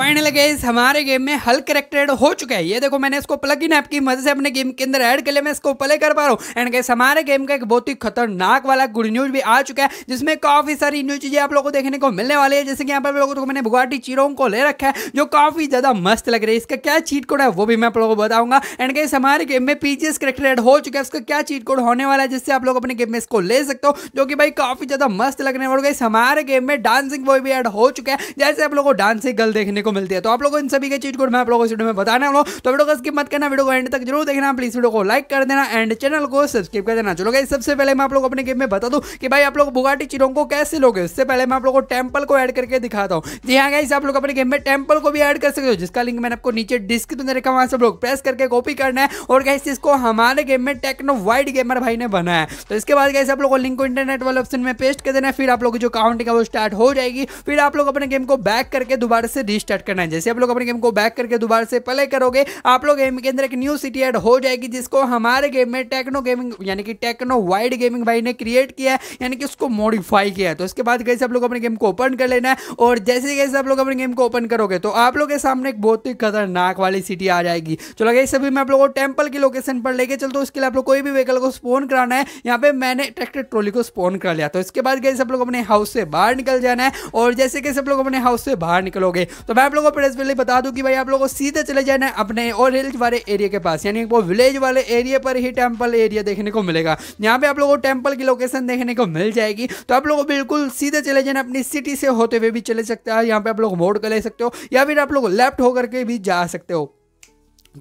final gauge हमारे game में हल करेक्टेड हो चुका है ये देखो मैंने इसको प्लग इन ऐप की मदद से अपने गेम के अंदर ऐड के लिए मैं इसको प्ले कर पा रहा हूँ एंड गेस हमारे गेम का एक बहुत ही खतरनाक वाला गुड न्यूज भी आ चुका है जिसमें काफी सारी न्यू चीजें आप लोगों को देखने को मिलने वाली है जैसे कि यहाँ पर लोगों को मैंने भुगाटी चीरों को ले रखा है जो काफी ज्यादा मस्त लग रही है इसका क्या चीट कोड है वो भी मैं आप लोगों को बताऊंगा एंड गेस हमारे गेम में पीजीएस करेक्टेड हो चुका है उसका क्या चीट कोड होने वाला है जिससे आप लोग अपने गेम में इसको ले सकते हो जो कि भाई काफी ज्यादा मस्त लगने वाले हमारे गेम में डांसिंग बॉय भी एड हो चुका है जैसे आप लोगों को डांसिंग गर्ल देखने को को मिलती है तो आप लोगों इन सभी के चीज कोड मैं आप लोगों को वीडियो में बताने वाला हूँ तो वीडियो को स्किप मत करना वीडियो को एंड तक जरूर देखना प्लीज वीडियो को लाइक कर देना एंड चैनल को सब्सक्राइब कर देना चलो गाइस सबसे पहले मैं आप लोग अपने गेम में बता दूँ कि भाई आप लोग बुगाटी चिरों को कैसे लोगे उससे पहले मैं आप लोगों को टेम्पल को ऐड करके दिखाता हूँ जी हाँ गाइस आप लोग अपने गेम में टेम्पल को भी ऐड कर सकते हो जिसका लिंक मैंने आपको नीचे डिस्क्रिप्शन में रखा वहाँ सब लोग प्रेस करके कॉपी करना है और गाइस इसको हमारे गेम में टेक्नो वाइड गेमर भाई ने बनाया है तो इसके बाद गाइस आप लोग को लिंक को इंटरनेट वाले ऑप्शन में पेस्ट कर देना फिर आप लोग की जो काउंटिंग है वो स्टार्ट हो जाएगी फिर आप लोग अपने गेम को बैक करके दोबारा से रिस्टार्ट स्टार्ट करना है जैसे आप लोग अपने गेम को बैक करके दोबारा से प्ले करोगे आप लोग गेम के अंदर एक न्यू सिटी ऐड हो जाएगी जिसको हमारे गेम में टेक्नो गेमिंग यानी कि टेक्नो वाइड गेमिंग भाई ने क्रिएट किया है यानी कि उसको मॉडिफाई किया है तो इसके बाद कैसे आप लोग अपने गेम को ओपन कर लेना है और जैसे कैसे आप लोग अपने गेम को ओपन करोगे तो आप लोग के सामने एक बहुत ही खतरनाक वाली सिटी आ जाएगी चलो गई सभी मैं आप लोगों को टेम्पल की लोकेशन पर लेके चलता हूँ उसके लिए आप लोग कोई भी व्हीकल को स्पोन कराना है यहाँ पे मैंने ट्रैक्टर ट्रॉली को स्पोन कर लिया तो इसके बाद गई आप लोग अपने हाउस से बाहर निकल जाना है और जैसे कैसे आप लोग अपने हाउस से बाहर निकलोगे तो मैं आप लोगों को पहले बता दूं कि भाई आप लोगों को सीधे चले जाना है अपने और हिल्स वाले एरिया के पास यानी वो विलेज वाले एरिया पर ही टेम्पल एरिया देखने को मिलेगा यहाँ पे आप लोगों को टेम्पल की लोकेशन देखने को मिल जाएगी तो आप लोगों को बिल्कुल सीधे चले जाना अपनी सिटी से होते हुए भी चले सकते हो यहाँ पे आप लोग मोड कर ले सकते हो या फिर आप लोग लेफ्ट होकर के भी जा सकते हो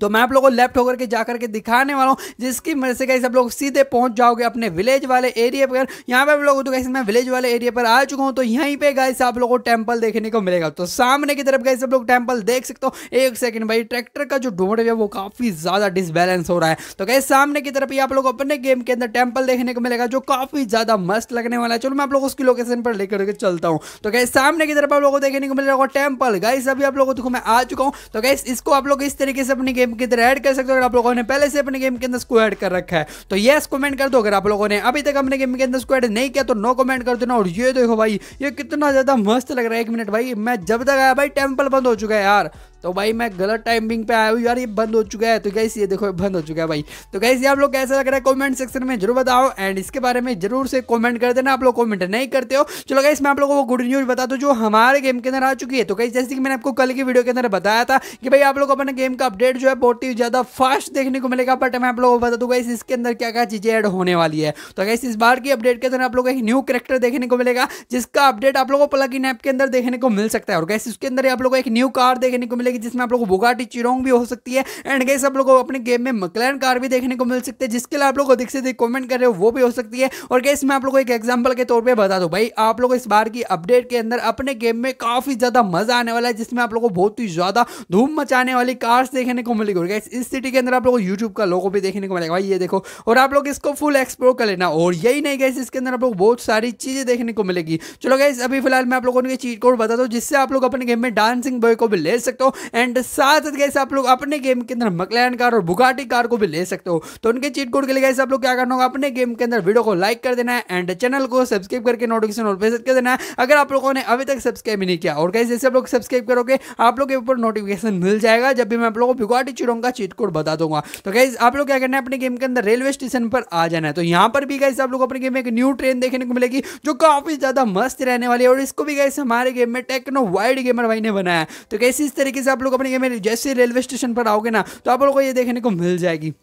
तो मैं आप लोगों को लेफ्ट होकर के जा करके दिखाने वाला हूँ जिसकी मदद से कैसे आप लोग सीधे पहुंच जाओगे अपने विलेज वाले एरिया पर यहाँ पे आप लोगों तो कैसे मैं विलेज वाले एरिया पर आ चुका हूँ तो यहीं पे गाइस आप लोगों को टेम्पल देखने को मिलेगा तो सामने की तरफ गए आप लोग टेम्पल देख सकते हो एक सेकंड भाई ट्रैक्टर का जो डोमेट है वो काफ़ी ज़्यादा डिसबैलेंस हो रहा है तो गैस सामने की तरफ ही आप लोग अपने गेम के अंदर टेम्पल देखने को मिलेगा जो काफ़ी ज़्यादा मस्त लगने वाला है चलो मैं आप लोग उसकी लोकेशन पर लेकर के चलता हूँ तो गैस सामने की तरफ आप लोगों को देखने को मिलेगा टेम्पल गाइस अभी आप लोगों को मैं आ चुका हूँ तो गैस इसको आप लोग इस तरीके से अपनी गेम के अंदर ऐड कर सकते हो अगर आप लोगों ने पहले से अपने गेम के अंदर इसको ऐड कर रखा है तो येस कमेंट कर दो अगर आप लोगों ने अभी तक अपने गेम के अंदर इसको ऐड नहीं किया तो नो कमेंट कर देना और ये देखो भाई ये कितना ज़्यादा मस्त लग रहा है एक मिनट भाई मैं जब तक आया भाई टेम्पल बंद हो चुका है यार तो भाई मैं गलत टाइमिंग पे आया हूँ यार ये बंद हो चुका है तो गैस ये देखो बंद हो चुका है भाई तो गैस ये आप लोग कैसा लग रहा है कमेंट सेक्शन में जरूर बताओ एंड इसके बारे में जरूर से कमेंट कर देना आप लोग कमेंट नहीं करते हो चलो गैस मैं आप लोगों को गुड न्यूज बता दूँ जो हमारे गेम के अंदर आ चुकी है तो गैस जैसे कि मैंने आपको कल की वीडियो के अंदर बताया था कि भाई आप लोग अपने गेम का अपडेट जो है बहुत ही ज़्यादा फास्ट देखने को मिलेगा बट मैं आप लोगों को बता दूँ गैस इसके अंदर क्या क्या चीज़ें ऐड होने वाली है तो गैस इस बार की अपडेट के अंदर आप लोग एक न्यू करेक्टर देखने को मिलेगा जिसका अपडेट आप लोगों को प्लग इन ऐप के अंदर देखने को मिल सकता है और गैस इसके अंदर आप लोग एक न्यू कार देखने को मिलेगा मिलेगी जिसमें आप लोग को बोगाटी चिरोंग भी हो सकती है एंड गैस आप लोग को अपने गेम में मकलैन कार भी देखने को मिल सकती है जिसके लिए आप लोग को दिख से कॉमेंट कर रहे हो वो भी हो सकती है और गैस मैं आप लोग को एक एग्जाम्पल के तौर पर बता दूँ भाई आप लोग इस बार की अपडेट के अंदर अपने गेम में काफ़ी ज़्यादा मज़ा आने वाला है जिसमें आप लोग को बहुत ही ज़्यादा धूम मचाने वाली कार्स देखने को मिलेगी और गैस इस सिटी के अंदर आप लोग को यूट्यूब का लोगो भी देखने को मिलेगा भाई ये देखो और आप लोग इसको फुल एक्सप्लोर कर लेना और यही नहीं गैस इसके अंदर आप लोग बहुत सारी चीज़ें देखने को मिलेगी चलो गैस अभी फिलहाल मैं आप लोगों को चीट कोड बता दूँ जिससे आप लोग अपने गेम में डांसिंग बॉय को भी ले सकते हो एंड साथ साथ गैस आप लोग अपने गेम के अंदर मकलैन कार और बुगाटी कार को भी ले सकते हो तो उनके चीट कोड के लिए गैस आप लोग क्या करना होगा अपने गेम के अंदर वीडियो को लाइक कर देना है एंड चैनल को सब्सक्राइब करके नोटिफिकेशन और पे कर देना है अगर आप लोगों ने अभी तक सब्सक्राइब नहीं किया और गैस जैसे आप लोग सब्सक्राइब करोगे आप लोग के ऊपर नोटिफिकेशन मिल जाएगा जब भी मैं आप लोगों को बुगाटी चिड़ों का चीट कोड बता दूंगा तो गैस आप लोग क्या करना है अपने गेम के अंदर रेलवे स्टेशन पर आ जाना है तो यहाँ पर भी गैस आप लोग अपने गेम में एक न्यू ट्रेन देखने को मिलेगी जो काफी ज्यादा मस्त रहने वाली है और इसको भी गैस हमारे गेम में टेक्नो वाइड गेमर भाई ने बनाया तो कैसे इस तरीके से आप लोग अपने जैसे रेलवे स्टेशन पर आओगे ना तो आप लोग को ये देखने को मिल जाएगी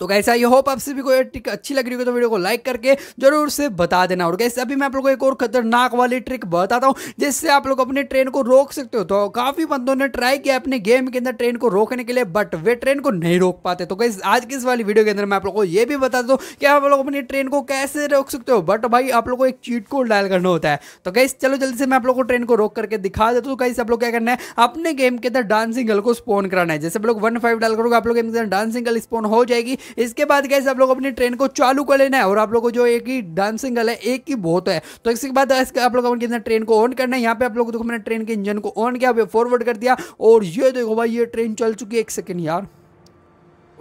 तो कैसे आई होप आपसे भी कोई ट्रिक अच्छी लग रही हो तो वीडियो को लाइक करके जरूर से बता देना और कैसे अभी मैं आप लोग को एक और खतरनाक वाली ट्रिक बताता हूँ जिससे आप लोग अपने ट्रेन को रोक सकते हो तो काफ़ी बंदों ने ट्राई किया अपने गेम के अंदर ट्रेन को रोकने के लिए बट वे ट्रेन को नहीं रोक पाते तो कैसे आज की इस वाली वीडियो के अंदर मैं आप लोग को ये भी बता हूँ कि आप लोग अपनी ट्रेन को कैसे रोक सकते हो बट भाई आप लोग को एक चीट कोड डायल करना होता है तो कैसे चलो जल्दी से मैं आप लोग को ट्रेन को रोक करके दिखा देता हूँ कैसे तो आप लोग क्या करना है अपने गेम के अंदर डांसिंग गल को स्पोन कराना है जैसे आप लोग वन फाइव डाल करोगे आप लोग डांसिंग गल स्पोन हो जाएगी इसके बाद गैस आप लोग अपनी ट्रेन को चालू कर लेना है और आप लोगों को जो एक ही डांसिंग है एक ही बहुत है तो इसके बाद आप लोग अपने ट्रेन को ऑन करना है यहाँ पे आप लोग देखो मैंने ट्रेन के इंजन को ऑन किया फॉरवर्ड कर दिया और ये देखो भाई ये ट्रेन चल चुकी है एक सेकेंड यार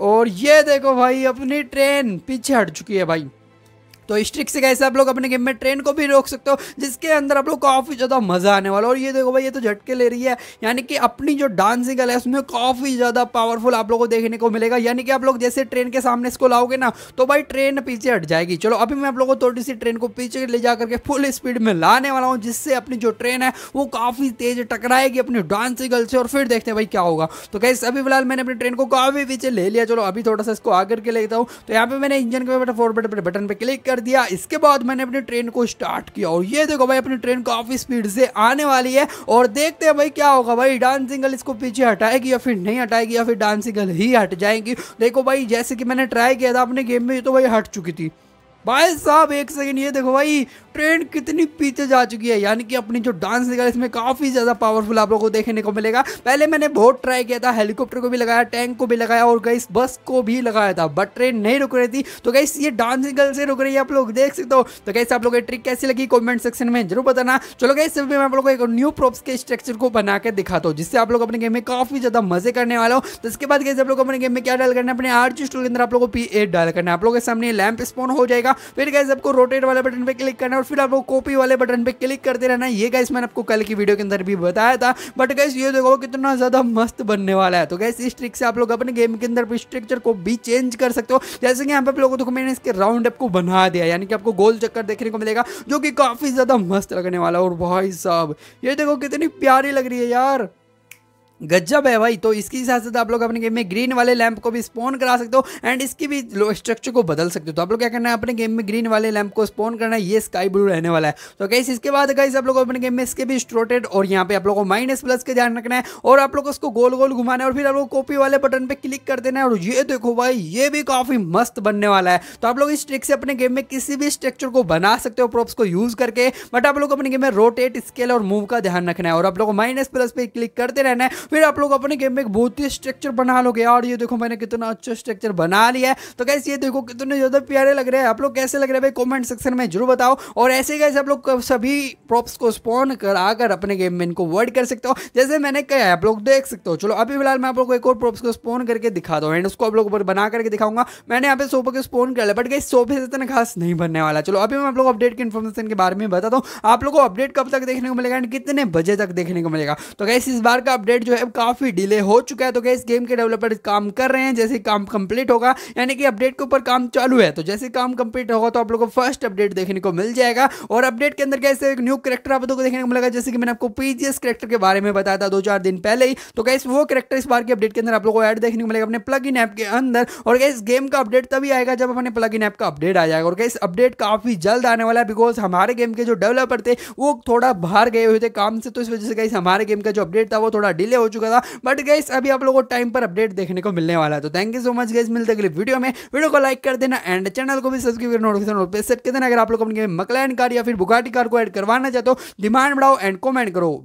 और ये देखो भाई अपनी ट्रेन पीछे हट चुकी है भाई तो इस ट्रिक से कैसे आप लोग अपने गेम में ट्रेन को भी रोक सकते हो जिसके अंदर आप लोग काफ़ी ज़्यादा मज़ा आने वाला और ये देखो भाई ये तो झटके ले रही है यानी कि अपनी जो डांसिंग है उसमें काफ़ी ज़्यादा पावरफुल आप लोग को देखने को मिलेगा यानी कि आप लोग जैसे ट्रेन के सामने इसको लाओगे ना तो भाई ट्रेन पीछे हट जाएगी चलो अभी मैं आप लोगों को थोड़ी सी ट्रेन को पीछे ले जा करके फुल स्पीड में लाने वाला हूँ जिससे अपनी जो ट्रेन है वो काफ़ी तेज टकराएगी अपनी डांसिंगल से और फिर देखते हैं भाई क्या होगा तो कैसे अभी फिलहाल मैंने अपनी ट्रेन को काफ़ी पीछे ले लिया चलो अभी थोड़ा सा इसको आकर के लेता हूँ तो यहाँ पे मैंने इंजन के फोर बटन पर क्लिक कर दिया इसके बाद मैंने अपनी ट्रेन को स्टार्ट किया और ये देखो भाई अपनी ट्रेन काफ़ी स्पीड से आने वाली है और देखते हैं भाई क्या होगा भाई डांसिंगल इसको पीछे हटाएगी या फिर नहीं हटाएगी या फिर डांसिंगल ही हट जाएगी देखो भाई जैसे कि मैंने ट्राई किया था अपने गेम में तो भाई हट चुकी थी भाई साहब एक सेकंड ये देखो भाई ट्रेन कितनी पीछे जा चुकी है यानी कि अपनी जो डांस निकाल इसमें काफ़ी ज़्यादा पावरफुल आप लोगों को देखने को मिलेगा पहले मैंने बहुत ट्राई किया था हेलीकॉप्टर को भी लगाया टैंक को भी लगाया और गई बस को भी लगाया था बट ट्रेन नहीं रुक रही थी तो गई ये डांस निकल से रुक रही है आप लोग देख सकते हो तो गई आप लोग ट्रिक कैसी लगी कॉमेंट सेक्शन में जरूर बताना चलो गई मैं आप लोग को एक न्यू प्रोप्स के स्ट्रक्चर को बना के दिखाता हूँ जिससे आप लोग अपने गेम में काफ़ी ज़्यादा मजे करने वाला हो तो इसके बाद कैसे आप लोग अपने गेम में क्या डाल करना है अपने आर्च स्टोर के अंदर आप लोग को पी डाल करना है आप लोगों के सामने लैंप स्पोन हो जाएगा फिर कैसे आपको रोटेट वाले बटन पर क्लिक करना और फिर आपको कॉपी वाले बटन पे क्लिक करते रहना ये गैस मैंने आपको कल की वीडियो के अंदर भी बताया था बट गैस ये देखो कितना ज़्यादा मस्त बनने वाला है तो गैस इस ट्रिक से आप लोग अपने गेम के अंदर स्ट्रक्चर को भी चेंज कर सकते हो जैसे कि यहाँ पे आप लोगों को मैंने इसके राउंड अप को बना दिया यानी कि आपको गोल चक्कर देखने को मिलेगा जो कि काफ़ी ज़्यादा मस्त लगने वाला और भाई साहब ये देखो कितनी प्यारी लग रही है यार गजब है भाई तो इसकी साथ साथ तो आप लोग अपने गेम में ग्रीन वाले लैंप को भी स्पॉन करा सकते हो एंड इसकी भी स्ट्रक्चर को बदल सकते हो तो आप लोग क्या करना है अपने गेम में ग्रीन वाले लैंप को स्पॉन करना है ये स्काई ब्लू रहने वाला है तो कैसे इसके बाद कैसे आप लोग अपने गेम में इसके भी स्ट्रोटेड और यहाँ पे आप लोग को माइनस प्लस के ध्यान रखना है और आप लोग उसको गोल गोल घुमाना है और फिर आप लोग कॉपी वाले बटन पर क्लिक कर देना है और ये देखो भाई ये भी काफी मस्त बनने वाला है तो आप लोग इस ट्रिक से अपने गेम में किसी भी स्ट्रक्चर को बना सकते हो प्रोप्स को यूज करके बट आप लोग अपने गेम में रोटेट स्केल और मूव का ध्यान रखना है और आप लोग को माइनस प्लस पे क्लिक करते रहना है फिर आप लोग अपने गेम में एक बहुत ही स्ट्रक्चर बना लोगे और ये देखो मैंने कितना अच्छा स्ट्रक्चर बना लिया है तो कैसे ये देखो कितने ज़्यादा प्यारे लग रहे हैं आप लोग कैसे लग रहे हैं भाई कॉमेंट सेक्शन में जरूर बताओ और ऐसे कैसे आप लोग सभी प्रॉप्स को स्पॉन कर आकर अपने गेम में इनको वर्ड कर सकते हो जैसे मैंने कहा है आप लोग देख सकते हो चलो अभी फिलहाल मैं आप लोग को एक और प्रॉप्स को स्पॉन करके दिखा दो एंड उसको आप लोग बना करके दिखाऊंगा मैंने यहाँ पे सोफे को स्पॉन कर लिया बट गई सोफे से इतना खास नहीं बनने वाला चलो अभी मैं आप लोग अपडेट की इन्फॉर्मेशन के बारे में बताता हूँ आप लोग को अपडेट कब तक देखने को मिलेगा एंड कितने बजे तक देखने को मिलेगा तो कैसे इस बार का अपडेट जो जो है काफ़ी डिले हो चुका है तो गैस गेम के डेवलपर काम कर रहे हैं जैसे काम कंप्लीट होगा यानी कि अपडेट के ऊपर काम चालू है तो जैसे काम कंप्लीट होगा तो आप लोग को फर्स्ट अपडेट देखने को मिल जाएगा और अपडेट के अंदर कैसे एक न्यू करेक्टर आप लोगों को देखने को मिलेगा जैसे कि मैंने आपको पीजीएस करेक्टर के बारे में बताया था दो चार दिन पहले ही तो कैसे वो करेक्टर इस बार के अपडेट के अंदर आप लोग को एड देखने को मिलेगा अपने प्लग इन ऐप के अंदर और गैस गेम का अपडेट तभी आएगा जब अपने प्लग इन ऐप का अपडेट आ जाएगा और गैस अपडेट काफ़ी जल्द आने वाला है बिकॉज हमारे गेम के जो डेवलपर थे वो थोड़ा बाहर गए हुए थे काम से तो इस वजह से कैसे हमारे गेम का जो अपडेट था वो थोड़ा डिले हो चुका था बट गाइस अभी आप लोगों को टाइम पर अपडेट देखने को मिलने वाला है तो thank you so much guys मिलते अगले वीडियो में वीडियो को लाइक कर देना एंड चैनल को भी सब्सक्राइब नोटिफिकेशन पे सेट कर देना अगर आप लोग अपनी मकलैन कार या फिर बुगाटी कार को एड करवाना चाहते हो डिमांड बढ़ाओ एंड कॉमेंट करो